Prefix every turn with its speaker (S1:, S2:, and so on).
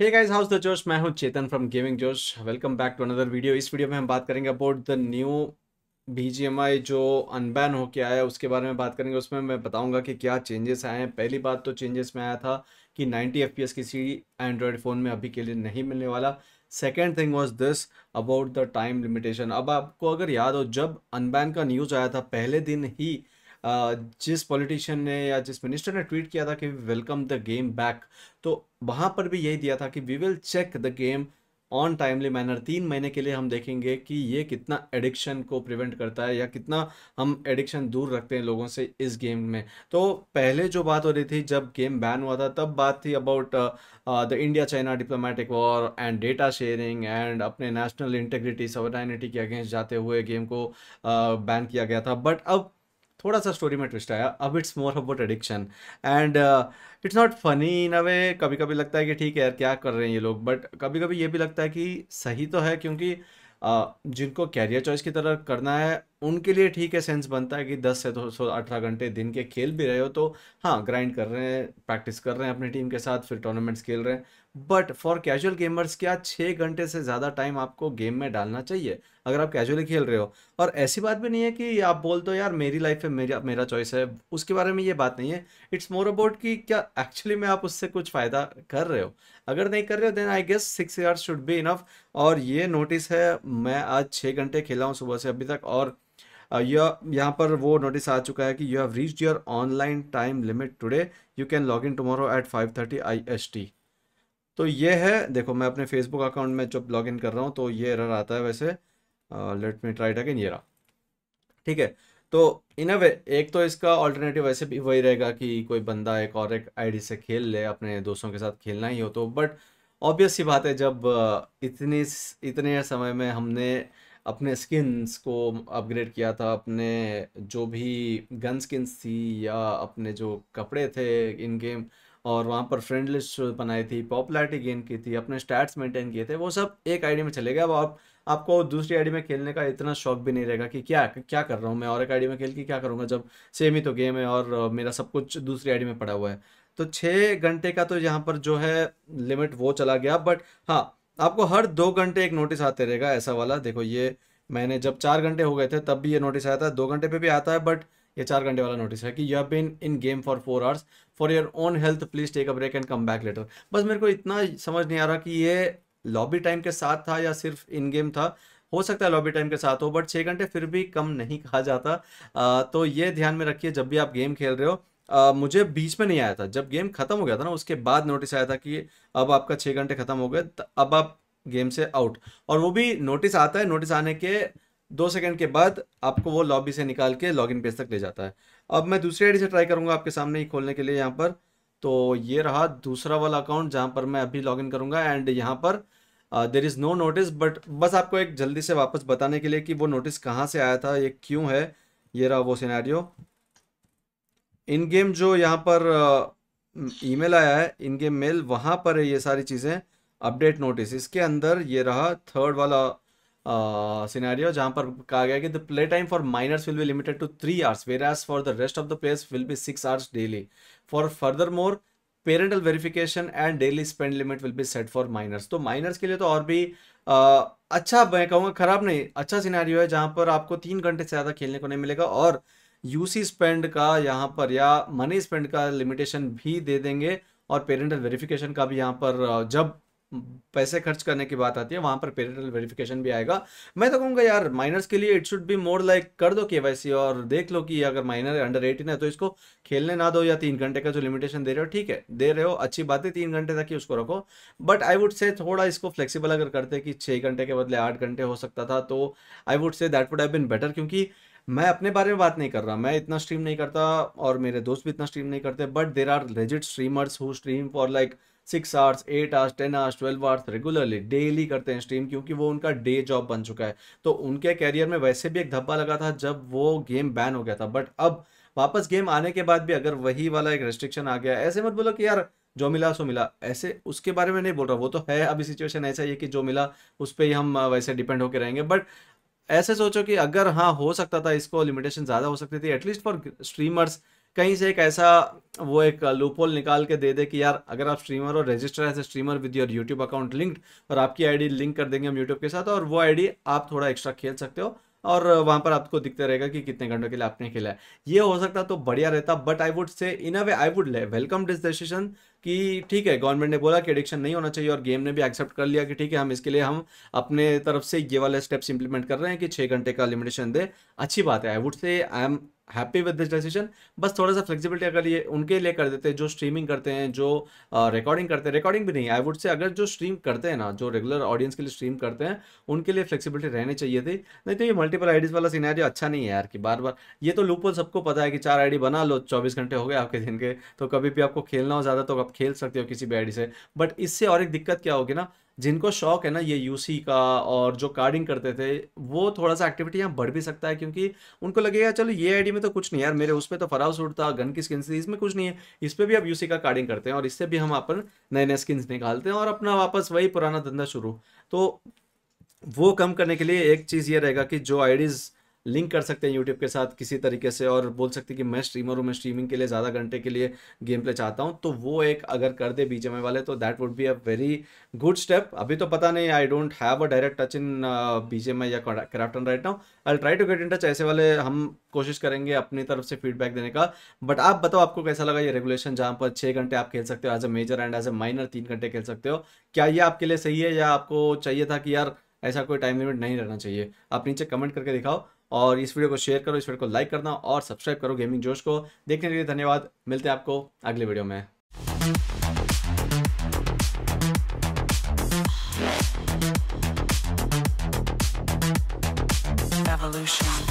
S1: Hey guys house the Josh मैं हूं Chetan from gaming Josh welcome back to another video इस वीडियो में हम बात करेंगे अबाउट द न्यू बीजीएमआई जो अनबैन होके आया है उसके बारे में बात करेंगे उसमें मैं बताऊंगा कि क्या चेंजेस आए हैं पहली बात तो चेंजेस में आया था कि 90 एफ किसी एंड्रॉयड फ़ोन में अभी के लिए नहीं मिलने वाला second thing was this about the time limitation अब आपको अगर याद हो जब अनबैन का न्यूज़ आया था पहले दिन ही जिस पॉलिटिशियन ने या जिस मिनिस्टर ने ट्वीट किया था कि वेलकम द गेम बैक तो वहाँ पर भी यही दिया था कि we will check the game on timely manner तीन महीने के लिए हम देखेंगे कि ये कितना एडिक्शन को प्रिवेंट करता है या कितना हम एडिक्शन दूर रखते हैं लोगों से इस गेम में तो पहले जो बात हो रही थी जब गेम बैन हुआ था तब बात थी about the India China diplomatic war and data sharing and अपने नेशनल इंटेग्रिटी सवरानिटी के अगेंस्ट जाते हुए गेम को बैन uh, किया गया था बट अब थोड़ा सा स्टोरी में ट्विस्ट आया अब it's more about addiction and it's not funny in a way कभी कभी लगता है कि ठीक है यार क्या कर रहे हैं ये लोग बट कभी कभी ये भी लगता है कि सही तो है क्योंकि uh, जिनको कैरियर चॉइस की तरह करना है उनके लिए ठीक है सेंस बनता है कि 10 से दो सौ अठारह घंटे दिन के खेल भी रहे हो तो हाँ ग्राइंड कर रहे हैं प्रैक्टिस कर रहे हैं अपनी टीम के साथ फिर टूर्नामेंट्स खेल रहे हैं बट फॉर कैजुअल गेमर्स क्या छः घंटे से ज़्यादा टाइम आपको गेम में डालना चाहिए अगर आप कैजुअली खेल रहे हो और ऐसी बात भी नहीं है कि आप बोल दो यार मेरी लाइफ है मेरा मेरा चॉइस है उसके बारे में ये बात नहीं है इट्स मोर अबाउट कि क्या एक्चुअली में आप उससे कुछ फ़ायदा कर रहे हो अगर नहीं कर रहे हो then I guess six hours should be enough और ये नोटिस है मैं आज छः घंटे खेला हूँ सुबह से अभी तक और यह uh, यहाँ पर वो नोटिस आ चुका है कि you have reached your online time limit today you can log in tomorrow at five thirty I S T तो ये है देखो मैं अपने फेसबुक अकाउंट में जब लॉग इन कर रहा हूँ तो ये एरर आता है वैसे लेट मी ट्राई अगेन ये रहा ठीक है तो इन अ वे एक तो इसका ऑल्टरनेटिव वैसे भी वही रहेगा कि कोई बंदा एक और एक आईडी से खेल ले अपने दोस्तों के साथ खेलना ही हो तो बट ऑब्वियस सी बात है जब uh, इतनी इतने समय में हमने अपने स्किन्स को अपग्रेड किया था अपने जो भी गन स्किन्स थी या अपने जो कपड़े थे इन गेम और वहाँ पर फ्रेंड लिस्ट बनाई थी पॉपुलैरिटी गेन की थी अपने स्टैट्स मेंटेन किए थे वो सब एक आईडी में चले गए अब आप आपको दूसरी आईडी में खेलने का इतना शौक भी नहीं रहेगा कि क्या क्या कर रहा हूँ मैं और एक आईडी में खेल के क्या करूँगा जब सेम ही तो गेम है और मेरा सब कुछ दूसरी आईडी में पड़ा हुआ है तो छः घंटे का तो यहाँ पर जो है लिमिट वो चला गया बट हाँ आपको हर दो घंटे एक नोटिस आते रहेगा ऐसा वाला देखो ये मैंने जब चार घंटे हो गए थे तब भी ये नोटिस आया था दो घंटे पे भी आता है बट ये चार घंटे वाला नोटिस है कि you have been in game for four hours for your own health please take a break and come back later बस मेरे को इतना समझ नहीं आ रहा कि ये लॉबी टाइम के साथ था या सिर्फ इन गेम था हो सकता है लॉबी टाइम के साथ हो बट छः घंटे फिर भी कम नहीं कहा जाता आ, तो ये ध्यान में रखिए जब भी आप गेम खेल रहे हो आ, मुझे बीच में नहीं आया था जब गेम ख़त्म हो गया था ना उसके बाद नोटिस आया था कि अब आपका छः घंटे ख़त्म हो गए अब आप गेम से आउट और वो भी नोटिस आता है नोटिस आने के दो सेकंड के बाद आपको वो लॉबी से निकाल के लॉगिन पेज तक ले जाता है अब मैं दूसरी आईडी से ट्राई करूँगा आपके सामने ही खोलने के लिए यहाँ पर तो ये रहा दूसरा वाला अकाउंट जहाँ पर मैं अभी लॉगिन करूँगा एंड यहाँ पर there is no notice but बस आपको एक जल्दी से वापस बताने के लिए कि वो नोटिस कहाँ से आया था ये क्यों है ये रहा वो सिनेरियो इन गेम जो यहाँ पर ईमेल आया है इन गेम मेल वहाँ पर है ये सारी चीज़ें अपडेट नोटिस इसके अंदर ये रहा थर्ड वाला सिनेरियो जहाँ पर कहा गया कि the play time for minors will be limited to three hours whereas for the rest of the players will be six hours daily for furthermore parental verification and daily spend limit will be set for minors तो minors के लिए तो और भी uh, अच्छा मैं कहूँगा खराब नहीं अच्छा सिनेरियो है जहाँ पर आपको तीन घंटे से ज़्यादा खेलने को नहीं मिलेगा और यूसी स्पेंड का यहाँ पर या मनी स्पेंड का लिमिटेशन भी दे देंगे और पेरेंटल वेरिफिकेशन का भी यहाँ पर जब पैसे खर्च करने की बात आती है वहां पर पेरेंटल वेरिफिकेशन भी आएगा मैं तो कहूँगा यार माइनर्स के लिए it should be more like कर दो के और देख लो कि अगर माइनर अंडर एटीन है तो इसको खेलने ना दो या तीन घंटे का जो लिमिटेशन दे रहे हो ठीक है दे रहे हो अच्छी बात है तीन घंटे तक ही उसको रखो बट आई वुड से थोड़ा इसको फ्लेक्सीबल अगर करते कि छह घंटे के बदले आठ घंटे हो सकता था तो I would say that would have been better क्योंकि मैं अपने बारे में बात नहीं कर रहा मैं इतना स्ट्रीम नहीं करता और मेरे दोस्त भी इतना स्ट्रीम नहीं करते but there are rigid streamers who stream for like six hours eight hours ten hours twelve hours regularly daily करते हैं स्ट्रीम क्योंकि वो उनका डे जॉब बन चुका है तो उनके कैरियर में वैसे भी एक धब्बा लगा था जब वो गेम बैन हो गया था बट अब वापस गेम आने के बाद भी अगर वही वाला एक रेस्ट्रिक्शन आ गया ऐसे मत बोलो कि यार जो मिला सो मिला ऐसे उसके बारे में नहीं बोल रहा वो तो है अभी सिचुएशन ऐसा ही है कि जो मिला उस पर ही हम वैसे डिपेंड होकर रहेंगे बट ऐसे सोचो कि अगर हाँ हो सकता था इसको लिमिटेशन ज़्यादा हो सकती थी एटलीस्ट फॉर स्ट्रीमर्स कहीं से एक ऐसा वो एक लूपोल निकाल के दे दे कि यार अगर आप स्ट्रीमर और रजिस्टर ऐसे streamer with your YouTube account linked और आपकी आईडी लिंक कर देंगे हम यूट्यूब के साथ और वो आईडी आप थोड़ा एक्स्ट्रा खेल सकते हो और वहाँ पर आपको दिखते रहेगा कि कितने घंटों के लिए आपने खेला है ये हो सकता तो बढ़िया रहता but I would say in a way I would welcome this decision कि ठीक है गवर्नमेंट ने बोला कि एडिक्शन नहीं होना चाहिए और गेम ने भी एक्सेप्ट कर लिया कि ठीक है हम इसके लिए हम अपने तरफ से ये वाले स्टेप्स इंप्लीमेंट कर रहे हैं कि छः घंटे का लिमिटेशन दे अच्छी बात है I would say I am happy with this decision बस थोड़ा सा फ्लेक्सिबिलिटी अगर ये उनके लिए कर देते हैं जो स्ट्रीमिंग करते हैं जो रिकॉर्डिंग करते हैं रिकॉर्डिंग भी नहीं आई वुड से अगर जो स्ट्रीम करते हैं ना जो रेगुलर ऑडियंस के लिए स्ट्रीम करते हैं उनके लिए फ्लेक्सिबिलिटी रहनी चाहिए थी नहीं तो ये मल्टीपल आईडीज वाला सीनारी अच्छा नहीं है यार कि बार बार ये तो लूपोल सबको पता है कि चार आई बना लो चौबीस घंटे हो गए आपके दिन के तो कभी भी आपको खेलना हो ज़्यादा तो आप खेल सकते हो किसी भी आई से बट इससे और एक दिक्कत क्या होगी ना जिनको शौक है ना ये यूसी का और जो कार्डिंग करते थे वो थोड़ा सा एक्टिविटी यहाँ बढ़ भी सकता है क्योंकि उनको लगेगा चलो ये आईडी में तो कुछ नहीं यार मेरे उस पर तो फराव सूट था गन की स्किन थी इसमें कुछ नहीं है इस पर भी आप यूसी का कार्डिंग करते हैं और इससे भी हम अपन नए नए स्किन्स निकालते हैं और अपना वापस वही पुराना धंधा शुरू तो वो कम करने के लिए एक चीज़ ये रहेगा कि जो आईडीज़ लिंक कर सकते हैं यूट्यूब के साथ किसी तरीके से और बोल सकते हैं कि मैं स्ट्रीमर हूँ मैं स्ट्रीमिंग के लिए ज़्यादा घंटे के लिए गेम प्ले चाहता हूँ तो वो एक अगर कर दे बीच में वाले तो that would be a very good step अभी तो पता नहीं I don't have a direct touch in BJ में या and right now I try to get in touch ऐसे वाले हम कोशिश करेंगे अपनी तरफ से फीडबैक देने का बट आप बताओ आपको कैसा लगा ये रेगुलेशन जहाँ पर छः घंटे आप खेल सकते हो as a major and as a minor तीन घंटे खेल सकते हो क्या ये आपके लिए सही है या आपको चाहिए था कि यार ऐसा कोई टाइम लिमिट नहीं रहना चाहिए आप नीचे कमेंट करके दिखाओ और इस वीडियो को शेयर करो इस वीडियो को लाइक करना और सब्सक्राइब करो गेमिंग जोश को देखने के लिए धन्यवाद मिलते हैं आपको अगले वीडियो में revolution.